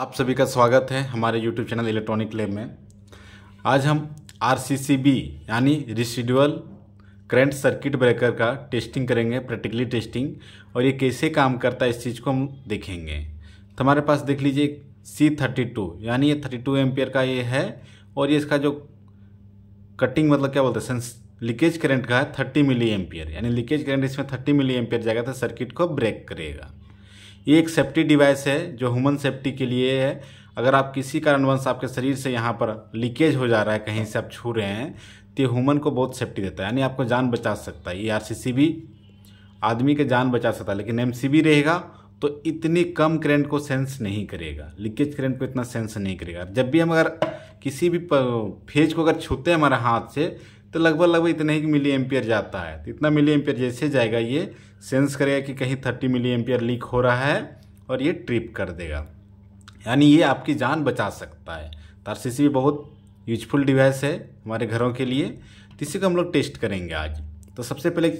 आप सभी का स्वागत है हमारे YouTube चैनल इलेक्ट्रॉनिक लेब में आज हम आर यानी रिसिडुअल करंट सर्किट ब्रेकर का टेस्टिंग करेंगे प्रैक्टिकली टेस्टिंग और ये कैसे काम करता है इस चीज़ को हम देखेंगे तो हमारे पास देख लीजिए सी थर्टी टू यानी ये थर्टी टू का ये है और ये इसका जो कटिंग मतलब क्या बोलते हैं लीकेज करंट का है थर्टी मिली एम्पियर यानी लीकेज करंट इसमें थर्टी मिली एम्पियर जाएगा तो सर्किट को ब्रेक करेगा ये एक सेफ्टी डिवाइस है जो ह्यूमन सेफ्टी के लिए है अगर आप किसी कारणवश आपके शरीर से यहाँ पर लीकेज हो जा रहा है कहीं से आप छू रहे हैं तो ये ह्यूमन को बहुत सेफ्टी देता है यानी आपको जान बचा सकता है ये आर भी आदमी के जान बचा सकता है लेकिन एम रहेगा तो इतनी कम करेंट को सेंस नहीं करेगा लीकेज करेंट को इतना सेंस नहीं करेगा जब भी हम अगर किसी भी फेज को अगर छूते हैं हमारे हाथ से तो लगभग लगभग इतने ही मिली एम्पियर जाता है तो इतना मिली एम्पियर जैसे जाएगा ये सेंस करेगा कि कहीं थर्टी मिली एम्पियर लीक हो रहा है और ये ट्रिप कर देगा यानी ये आपकी जान बचा सकता है तारसीसी भी बहुत यूजफुल डिवाइस है हमारे घरों के लिए तो इसी को हम लोग टेस्ट करेंगे आज तो सबसे पहले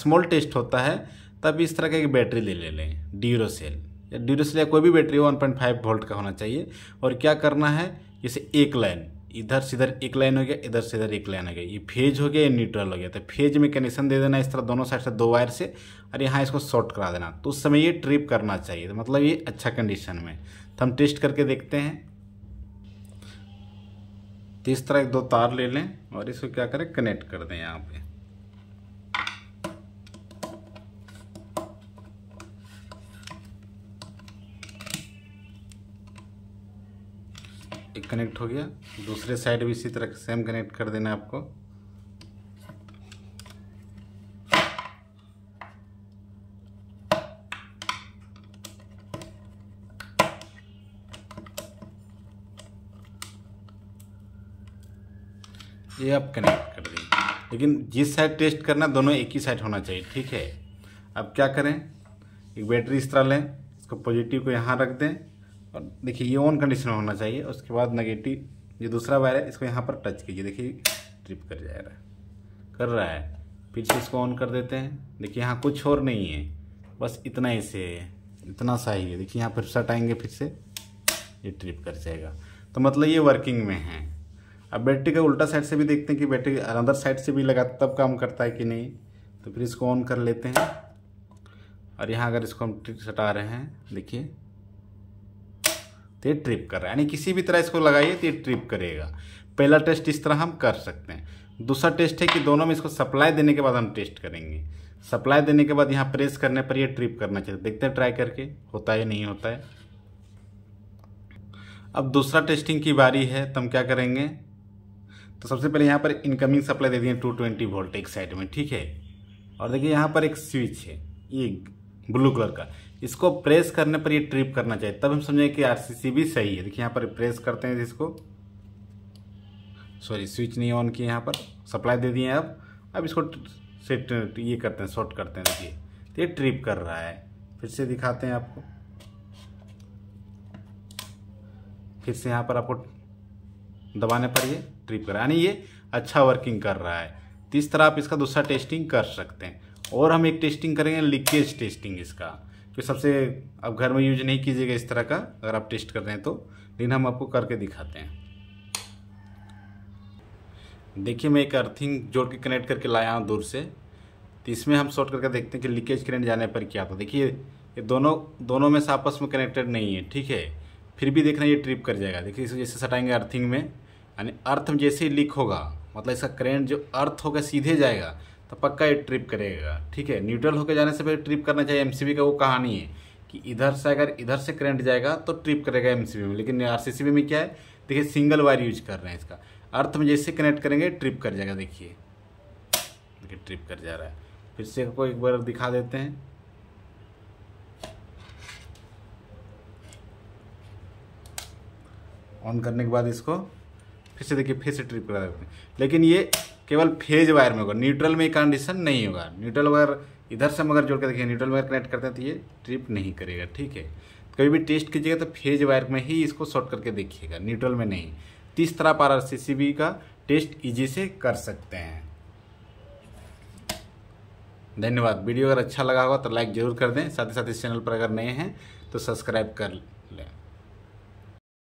स्मॉल टेस्ट होता है तब इस तरह का एक बैटरी ले ले लें ड्यूरोसेल या ड्यूरोसेल या कोई भी बैटरी हो वन पॉइंट फाइव वोल्ट का होना चाहिए और क्या करना है जैसे एक लाइन इधर से इधर एक लाइन हो गया इधर से इधर एक लाइन हो गया ये फेज हो गया ये न्यूट्रल हो गया तो फेज में कनेक्शन दे देना इस तरह दोनों साइड से दो वायर से और यहाँ इसको शॉर्ट करा देना तो उस समय ये ट्रिप करना चाहिए तो मतलब ये अच्छा कंडीशन में तो हम टेस्ट करके देखते हैं तो इस तरह एक दो तार ले लें और इसको क्या करें कनेक्ट कर दें यहाँ पर एक कनेक्ट हो गया दूसरे साइड भी इसी तरह सेम कनेक्ट कर देना आपको ये आप कनेक्ट कर दें लेकिन जिस साइड टेस्ट करना दोनों एक ही साइड होना चाहिए ठीक है अब क्या करें एक बैटरी इस तरह लें इसको पॉजिटिव को यहाँ रख दें और देखिए ये ऑन कंडीशन होना चाहिए उसके बाद नेगेटिव ये दूसरा वायर है इसको यहाँ पर टच कीजिए देखिए ट्रिप कर जा रहा है कर रहा है फिर से इसको ऑन कर देते हैं देखिए यहाँ कुछ और नहीं है बस इतना ही से इतना सा ही है देखिए यहाँ फिर सट आएंगे फिर से ये ट्रिप कर जाएगा तो मतलब ये वर्किंग में है अब बैटरी का उल्टा साइड से भी देखते हैं कि बैटरी अंदर साइड से भी लगा तब काम करता है कि नहीं तो फिर इसको ऑन कर लेते हैं और यहाँ अगर इसको हम सटा रहे हैं देखिए तो ये ट्रिप कर रहा है यानी किसी भी तरह इसको लगाइए तो ये ट्रिप करेगा पहला टेस्ट इस तरह हम कर सकते हैं दूसरा टेस्ट है कि दोनों में इसको सप्लाई देने के बाद हम टेस्ट करेंगे सप्लाई देने के बाद यहाँ प्रेस करने पर ये ट्रिप करना चाहिए देखते हैं ट्राई करके होता है नहीं होता है अब दूसरा टेस्टिंग की बारी है तो हम क्या करेंगे तो सबसे पहले यहाँ पर इनकमिंग सप्लाई दे दिए ट्वेंटी वोल्ट एक साइड में ठीक है और देखिए यहाँ पर एक स्विच है ये ब्लू कलर का इसको प्रेस करने पर ये ट्रिप करना चाहिए तब हम समझें कि आरसीसी भी सही है देखिए यहाँ पर प्रेस करते हैं इसको सॉरी स्विच नहीं ऑन किए यहाँ पर सप्लाई दे दिए अब अब इसको सेट ये करते हैं शॉर्ट करते हैं देखिए तो ये ट्रिप कर रहा है फिर से दिखाते हैं आपको फिर से यहाँ पर आपको दबाने पर ये ट्रिप कर रहा है यानी ये अच्छा वर्किंग कर रहा है तो इस तरह आप इसका दूसरा टेस्टिंग कर सकते हैं और हम एक टेस्टिंग करेंगे लीकेज टेस्टिंग इसका क्योंकि सबसे अब घर में यूज नहीं कीजिएगा इस तरह का अगर आप टेस्ट कर रहे हैं तो लेकिन हम आपको करके दिखाते हैं देखिए मैं एक अर्थिंग जोड़ के कनेक्ट करके लाया हूँ दूर से तो इसमें हम शॉर्ट करके देखते हैं कि लीकेज करेंट जाने पर क्या होता है देखिए ये दोनों दोनों में से आपस में कनेक्टेड नहीं है ठीक है फिर भी देखना ये ट्रिप कर जाएगा देखिए इसको जैसे सटाएंगे अर्थिंग में यानी अर्थ जैसे ही लीक होगा मतलब इसका करेंट जो अर्थ होगा सीधे जाएगा तो पक्का ये ट्रिप करेगा ठीक है न्यूट्रल होकर जाने से पहले ट्रिप करना चाहिए एमसीबी का वो कहानी है कि इधर से अगर इधर से करंट जाएगा तो ट्रिप करेगा एमसीबी में लेकिन आरसीसीबी में क्या है देखिए सिंगल वायर यूज कर रहे हैं इसका अर्थ में जैसे कनेक्ट करेंगे ट्रिप कर जाएगा देखिए देखिए ट्रिप कर जा रहा है फिर से को एक बार दिखा देते हैं ऑन करने के बाद इसको फिर से देखिए फिर से ट्रिप करा देते हैं लेकिन ये केवल फेज वायर में होगा न्यूट्रल में कंडीशन नहीं होगा न्यूट्रल वायर इधर से हम अगर जोड़ के देखिए न्यूट्रल वायर कनेक्ट करते हैं तो ये ट्रिप नहीं करेगा ठीक है तो कभी भी टेस्ट कीजिएगा तो फेज वायर में ही इसको शॉर्ट करके देखिएगा न्यूट्रल में नहीं तीस तरह पार आर सी का टेस्ट इजी से कर सकते हैं धन्यवाद वीडियो अगर अच्छा लगा होगा तो लाइक जरूर कर दें साथ ही साथ इस चैनल पर अगर नए हैं तो सब्सक्राइब कर